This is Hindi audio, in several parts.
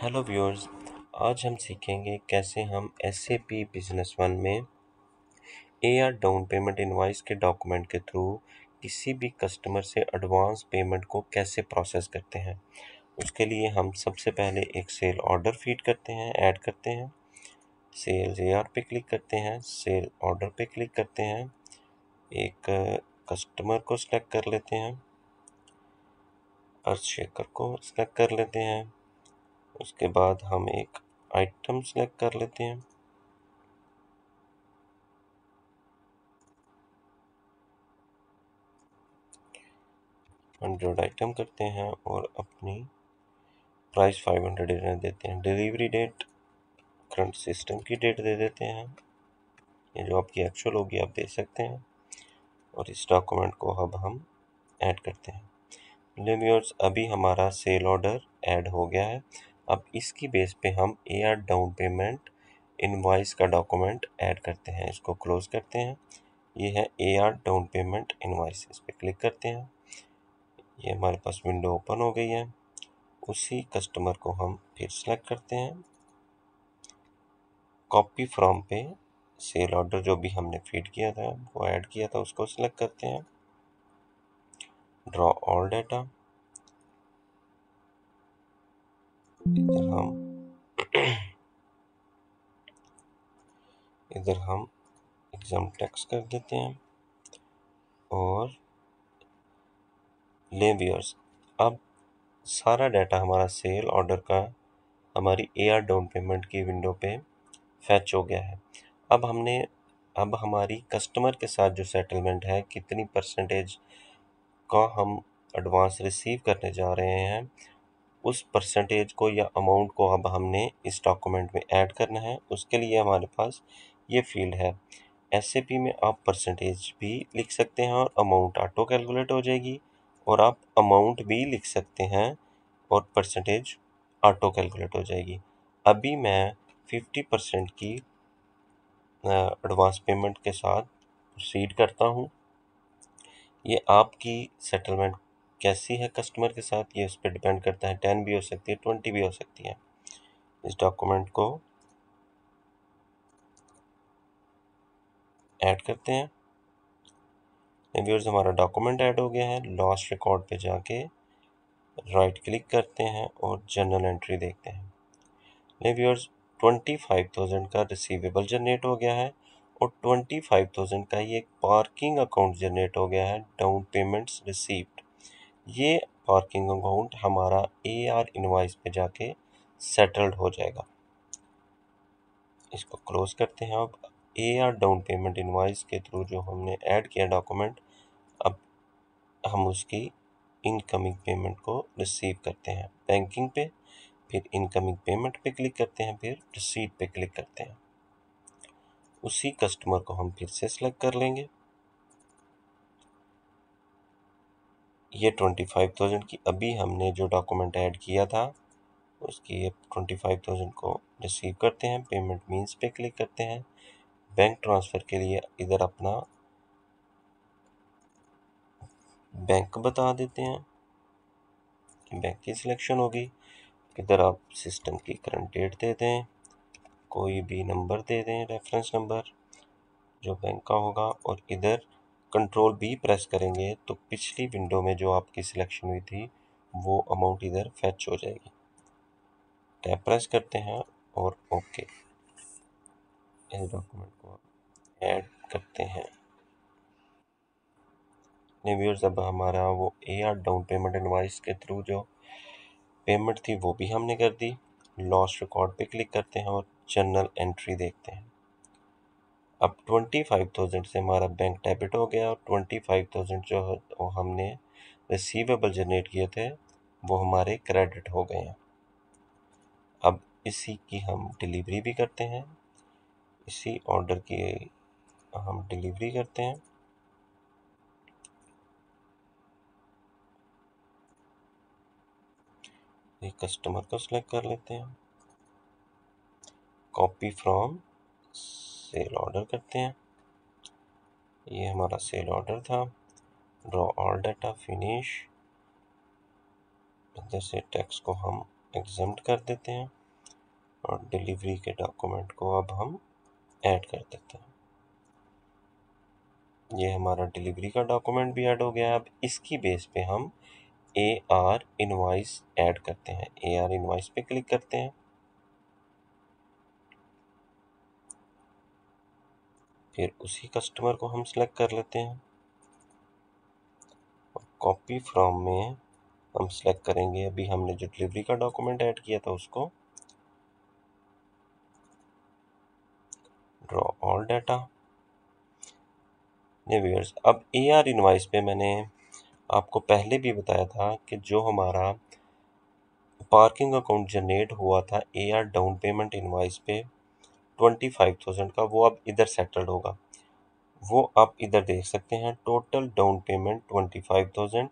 हेलो व्यूअर्स आज हम सीखेंगे कैसे हम S A P business one में A R down payment invoice के डॉक्यूमेंट के थ्रू किसी भी कस्टमर से एडवांस पेमेंट को कैसे प्रोसेस करते हैं उसके लिए हम सबसे पहले एक सेल ऑर्डर फीड करते हैं ऐड करते हैं सेल ए आर पे क्लिक करते हैं सेल ऑर्डर पे क्लिक करते हैं एक कस्टमर uh, को सिलेक्ट कर लेते हैं अर्थ शेखर को सिलेक्ट कर लेते हैं उसके बाद हम एक आइटम सेलेक्ट कर लेते हैं हंड्रेड आइटम करते हैं और अपनी प्राइस फाइव हंड्रेड रहने देते हैं डिलीवरी डेट करंट सिस्टम की डेट दे देते हैं ये जो आपकी एक्चुअल होगी आप दे सकते हैं और इस डॉक्यूमेंट को अब हम ऐड करते हैं अभी हमारा सेल ऑर्डर ऐड हो गया है अब इसकी बेस पे हम A R down payment invoice का डॉक्यूमेंट ऐड करते हैं इसको क्लोज करते हैं ये है A R down payment invoice इस पर क्लिक करते हैं ये हमारे पास विंडो ओपन हो गई है उसी कस्टमर को हम फिर सेलेक्ट करते हैं कॉपी फ्रॉम पे सेल ऑर्डर जो भी हमने फीड किया था वो ऐड किया था उसको सिलेक्ट करते हैं ड्रॉ ऑल डाटा इधर हम इधर हम एग्ज़ाम टैक्स कर देते हैं और ले व्यूअर्स अब सारा डाटा हमारा सेल ऑर्डर का हमारी एआर डाउन पेमेंट की विंडो पे फैच हो गया है अब हमने अब हमारी कस्टमर के साथ जो सेटलमेंट है कितनी परसेंटेज का हम एडवांस रिसीव करने जा रहे हैं उस परसेंटेज को या अमाउंट को अब हमने इस डॉक्यूमेंट में ऐड करना है उसके लिए हमारे पास ये फील्ड है एस में आप परसेंटेज भी लिख सकते हैं और अमाउंट ऑटो कैलकुलेट हो जाएगी और आप अमाउंट भी लिख सकते हैं और परसेंटेज ऑटो कैलकुलेट हो जाएगी अभी मैं फिफ्टी परसेंट की एडवांस पेमेंट के साथ प्रोसीड करता हूँ ये आपकी सेटलमेंट कैसी है कस्टमर के साथ ये उस पर डिपेंड करता है टेन भी हो सकती है ट्वेंटी भी हो सकती है इस डॉक्यूमेंट को ऐड करते हैं व्यूर्स हमारा डॉक्यूमेंट ऐड हो गया है लॉस्ट रिकॉर्ड पे जाके राइट क्लिक करते हैं और जनरल एंट्री देखते हैं नहीं व्यूअर्स ट्वेंटी फाइव थाउजेंड का रिसीवेबल जनरेट हो गया है और ट्वेंटी फाइव थाउजेंड का ये एक पार्किंग अकाउंट जनरेट हो गया है डाउन पेमेंट्स रिसीव्ड ये पार्किंग अकाउंट हमारा ए आर इनवाइस पे जाके सेटल्ड हो जाएगा इसको क्लोज करते हैं अब A R down payment invoice के थ्रू जो हमने ऐड किया डॉक्यूमेंट अब हम उसकी इनकमिंग पेमेंट को रिसीव करते हैं बैंकिंग पे फिर इनकमिंग पेमेंट पे क्लिक करते हैं फिर रिसीट पे क्लिक करते हैं उसी कस्टमर को हम फिर से सेलेक्ट कर लेंगे ये ट्वेंटी फाइव थाउजेंड की अभी हमने जो डॉक्यूमेंट ऐड किया था उसकी ये ट्वेंटी फाइव थाउजेंड को रिसीव करते हैं पेमेंट मीन्स पे क्लिक करते हैं बैंक ट्रांसफ़र के लिए इधर अपना बैंक बता देते हैं बैंक की सिलेक्शन होगी इधर आप सिस्टम की करंट डेट दे दें कोई भी नंबर दे दें रेफरेंस नंबर जो बैंक का होगा और इधर कंट्रोल बी प्रेस करेंगे तो पिछली विंडो में जो आपकी सिलेक्शन हुई थी वो अमाउंट इधर फैच हो जाएगी टैप प्रेस करते हैं और ओके इस डॉक्यूमेंट को ऐड करते हैं व्यूर्स अब हमारा वो A R down payment advice के थ्रू जो पेमेंट थी वो भी हमने कर दी लॉस्ट रिकॉर्ड पे क्लिक करते हैं और जर्नल एंट्री देखते हैं अब ट्वेंटी फाइव थाउजेंड से हमारा बैंक डेबिट हो गया और ट्वेंटी फाइव थाउजेंड जो वो हमने रिसीवेबल जनरेट किए थे वो हमारे क्रेडिट हो गए हैं अब इसी की हम डिलीवरी भी करते हैं इसी ऑर्डर की हम डिलीवरी करते हैं ये कस्टमर को सिलेक्ट कर लेते हैं कॉपी फ्रॉम सेल ऑर्डर करते हैं ये हमारा सेल ऑर्डर था ड्रॉ ऑल डाटा फिनिश इधर से टैक्स को हम एग्जाम कर देते हैं और डिलीवरी के डॉक्यूमेंट को अब हम ऐड कर देते हैं ये हमारा डिलीवरी का डॉक्यूमेंट भी ऐड हो गया अब इसकी बेस पे हम ए आर इन्वाइस ऐड करते हैं ए आर इन्वाइस पे क्लिक करते हैं फिर उसी कस्टमर को हम सेलेक्ट कर लेते हैं और कॉपी फ्रॉम में हम सेलेक्ट करेंगे अभी हमने जो डिलीवरी का डॉक्यूमेंट ऐड किया था उसको ड्रॉ ऑल डाटा नेवियर्स अब ए आर इन्वाइस पे मैंने आपको पहले भी बताया था कि जो हमारा पार्किंग अकाउंट जनरेट हुआ था A R down payment invoice पे ट्वेंटी फाइव थाउजेंड का वो अब इधर सेटल्ड होगा वो आप इधर देख सकते हैं total down payment twenty five thousand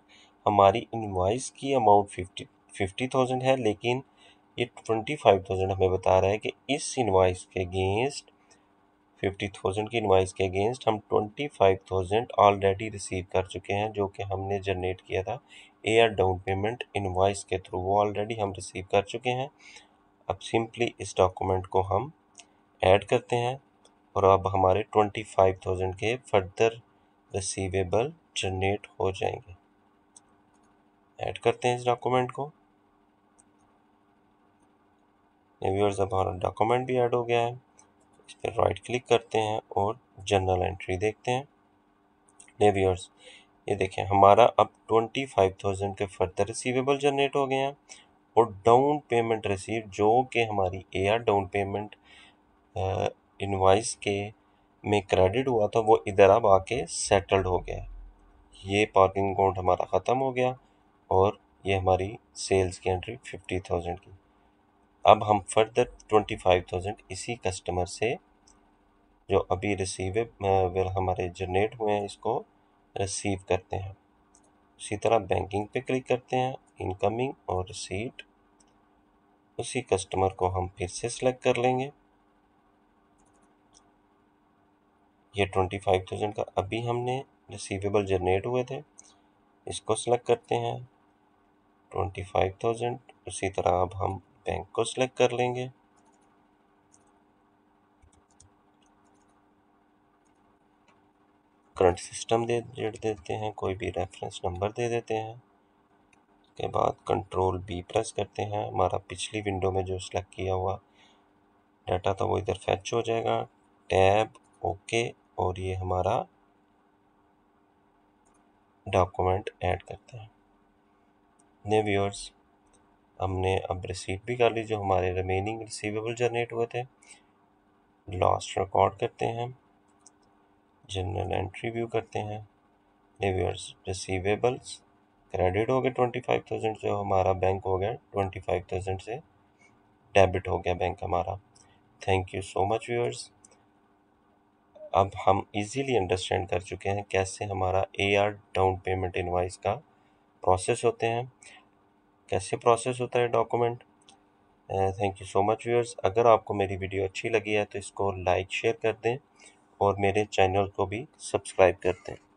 हमारी इनवाइस की अमाउंट फिफ्टी फिफ्टी थाउजेंड है लेकिन ये ट्वेंटी फाइव थाउजेंड हमें बता रहा है कि इस इनवाइस के अगेंस्ट फिफ्टी थाउजेंड की इनवाइस के अगेंस्ट हम twenty five thousand already receive कर चुके हैं जो कि हमने जनरेट किया था एयर डाउन पेमेंट इनवाइस के थ्रू वो ऑलरेडी हम रिसीव कर चुके हैं अब सिंपली इस डॉक्यूमेंट को हम ऐड करते हैं और अब हमारे ट्वेंटी फाइव थाउजेंड के फर्दर रिसीवेबल जनरेट हो जाएंगे ऐड करते हैं इस डॉक्यूमेंट को व्यूअर्स अब हमारा डॉक्यूमेंट भी ऐड हो गया है इस पर राइट क्लिक करते हैं और जनरल एंट्री देखते हैं व्यूअर्स ये देखें हमारा अब ट्वेंटी फाइव थाउजेंड के फर्दर रिसीवेबल जनरेट हो गए हैं और डाउन पेमेंट रिसीव जो कि हमारी एआर डाउन पेमेंट इनवाइस के में क्रेडिट हुआ था वो इधर अब आके सेटल्ड हो गया ये पार्किंग अकाउंट हमारा ख़त्म हो गया और ये हमारी सेल्स की एंट्री फिफ्टी थाउजेंड की अब हम फर्दर ट्वेंटी फाइव थाउजेंड इसी कस्टमर से जो अभी वेल हमारे जनरेट हुए हैं इसको रिसीव करते हैं उसी तरह बैंकिंग पे क्लिक करते हैं इनकमिंग और रिसीट उसी कस्टमर को हम फिर से सिलेक्ट कर लेंगे ये ट्वेंटी फाइव थाउजेंड का अभी हमने रिसीवेबल जनरेट हुए थे इसको सिलेक्ट करते हैं ट्वेंटी फाइव थाउजेंड उसी तरह अब हम बैंक को सिलेक्ट कर लेंगे करंट सिस्टम दे देते हैं कोई भी रेफरेंस नंबर दे देते हैं के बाद कंट्रोल बी प्रेस करते हैं हमारा पिछली विंडो में जो सिलेक्ट किया हुआ डाटा था वो इधर फैच हो जाएगा टैब ओके और ये हमारा डॉक्यूमेंट ऐड करते हैं ने व्यूअर्स हमने अब रिसीट भी कर ली जो हमारे रिमेनिंग रिसीवेबल जनरेट हुए थे लॉस्ट रिकॉर्ड करते हैं जनरल एंट्री व्यू करते हैं व्यूअर्स रिसीवेबल्स क्रेडिट हो गए ट्वेंटी फाइव थाउजेंड जो हमारा बैंक हो गया ट्वेंटी फाइव थाउजेंड से डेबिट हो गया बैंक हमारा thank you so much viewers अब हम इजीली अंडरस्टैंड कर चुके हैं कैसे हमारा A R down payment invoice का प्रोसेस होते हैं कैसे प्रोसेस होता है document thank you so much viewers अगर आपको मेरी वीडियो अच्छी लगी है तो इसको लाइक शेयर कर दें और मेरे चैनल को भी सब्सक्राइब कर दें